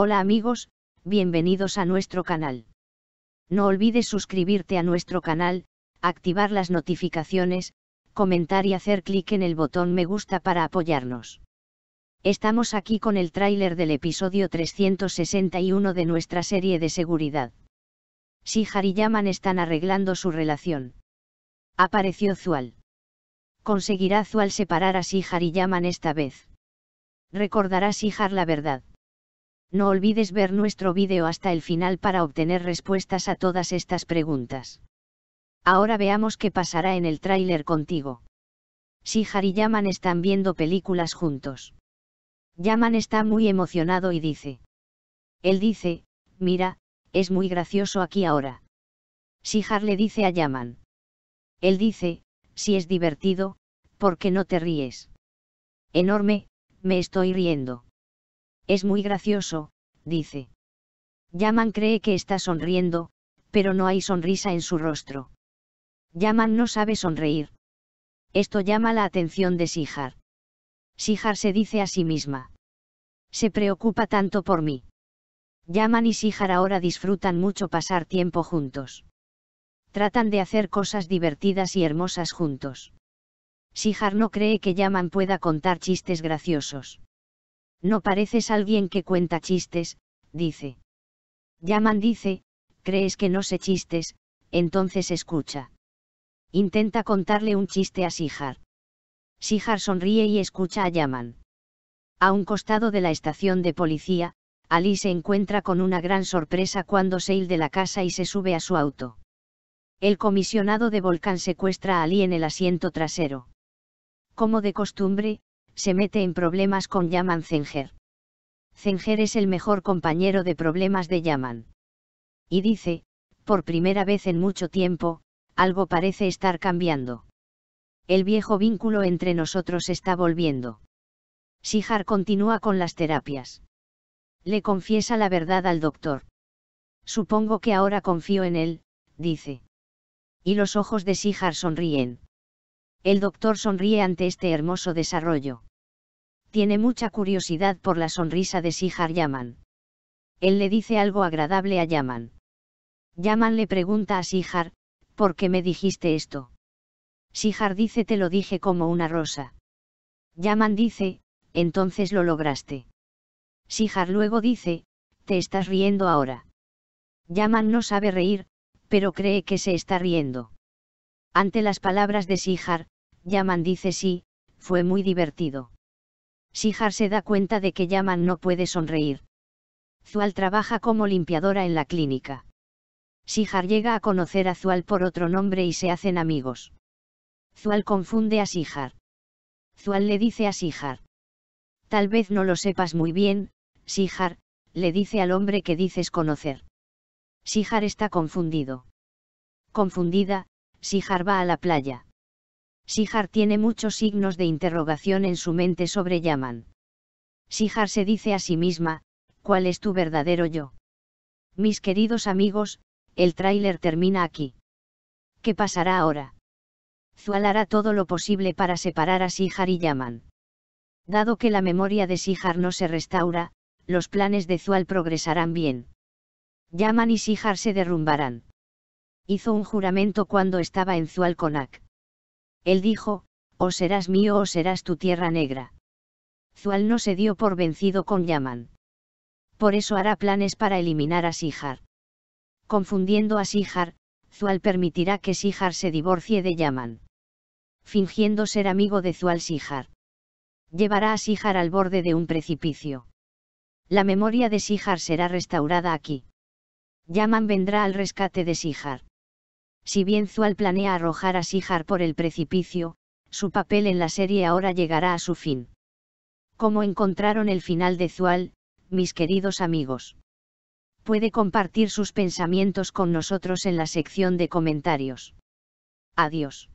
Hola amigos, bienvenidos a nuestro canal. No olvides suscribirte a nuestro canal, activar las notificaciones, comentar y hacer clic en el botón me gusta para apoyarnos. Estamos aquí con el tráiler del episodio 361 de nuestra serie de seguridad. si y Yaman están arreglando su relación. Apareció Zual. Conseguirá Zual separar a Sihar y Yaman esta vez. Recordará sijar la verdad. No olvides ver nuestro vídeo hasta el final para obtener respuestas a todas estas preguntas. Ahora veamos qué pasará en el tráiler contigo. sijar y Yaman están viendo películas juntos. Yaman está muy emocionado y dice. Él dice, mira, es muy gracioso aquí ahora. sijar le dice a Yaman. Él dice, si es divertido, ¿por qué no te ríes? Enorme, me estoy riendo. Es muy gracioso, dice. Yaman cree que está sonriendo, pero no hay sonrisa en su rostro. Yaman no sabe sonreír. Esto llama la atención de Sijar. Sijar se dice a sí misma. Se preocupa tanto por mí. Yaman y Sijar ahora disfrutan mucho pasar tiempo juntos. Tratan de hacer cosas divertidas y hermosas juntos. Sijar no cree que Yaman pueda contar chistes graciosos. No pareces alguien que cuenta chistes, dice. Yaman dice, crees que no sé chistes, entonces escucha. Intenta contarle un chiste a Sijar. Sijar sonríe y escucha a Yaman. A un costado de la estación de policía, Ali se encuentra con una gran sorpresa cuando sale de la casa y se sube a su auto. El comisionado de Volcán secuestra a Ali en el asiento trasero. Como de costumbre, se mete en problemas con Yaman Zenger. Zenger es el mejor compañero de problemas de Yaman. Y dice, por primera vez en mucho tiempo, algo parece estar cambiando. El viejo vínculo entre nosotros está volviendo. Sijar continúa con las terapias. Le confiesa la verdad al doctor. Supongo que ahora confío en él, dice. Y los ojos de Sijar sonríen. El doctor sonríe ante este hermoso desarrollo tiene mucha curiosidad por la sonrisa de Sihar Yaman. Él le dice algo agradable a Yaman. Yaman le pregunta a Sihar, ¿por qué me dijiste esto? Sihar dice te lo dije como una rosa. Yaman dice, entonces lo lograste. Sihar luego dice, te estás riendo ahora. Yaman no sabe reír, pero cree que se está riendo. Ante las palabras de Sihar, Yaman dice sí, fue muy divertido. Sihar se da cuenta de que Yaman no puede sonreír. Zual trabaja como limpiadora en la clínica. Sihar llega a conocer a Zual por otro nombre y se hacen amigos. Zual confunde a Sihar. Zual le dice a Sijar. Tal vez no lo sepas muy bien, Sihar, le dice al hombre que dices conocer. Sihar está confundido. Confundida, Sijar va a la playa. Sihar tiene muchos signos de interrogación en su mente sobre Yaman. Sihar se dice a sí misma, ¿cuál es tu verdadero yo? Mis queridos amigos, el tráiler termina aquí. ¿Qué pasará ahora? Zual hará todo lo posible para separar a Sihar y Yaman. Dado que la memoria de Sihar no se restaura, los planes de Zual progresarán bien. Yaman y Sihar se derrumbarán. Hizo un juramento cuando estaba en Zual él dijo, o serás mío o serás tu tierra negra. Zual no se dio por vencido con Yaman. Por eso hará planes para eliminar a Sijar. Confundiendo a Sijar, Zual permitirá que sijar se divorcie de Yaman. Fingiendo ser amigo de Zual sijar Llevará a Sijar al borde de un precipicio. La memoria de Sijar será restaurada aquí. Yaman vendrá al rescate de Sijar. Si bien Zual planea arrojar a Sijar por el precipicio, su papel en la serie ahora llegará a su fin. ¿Cómo encontraron el final de Zual, mis queridos amigos? Puede compartir sus pensamientos con nosotros en la sección de comentarios. Adiós.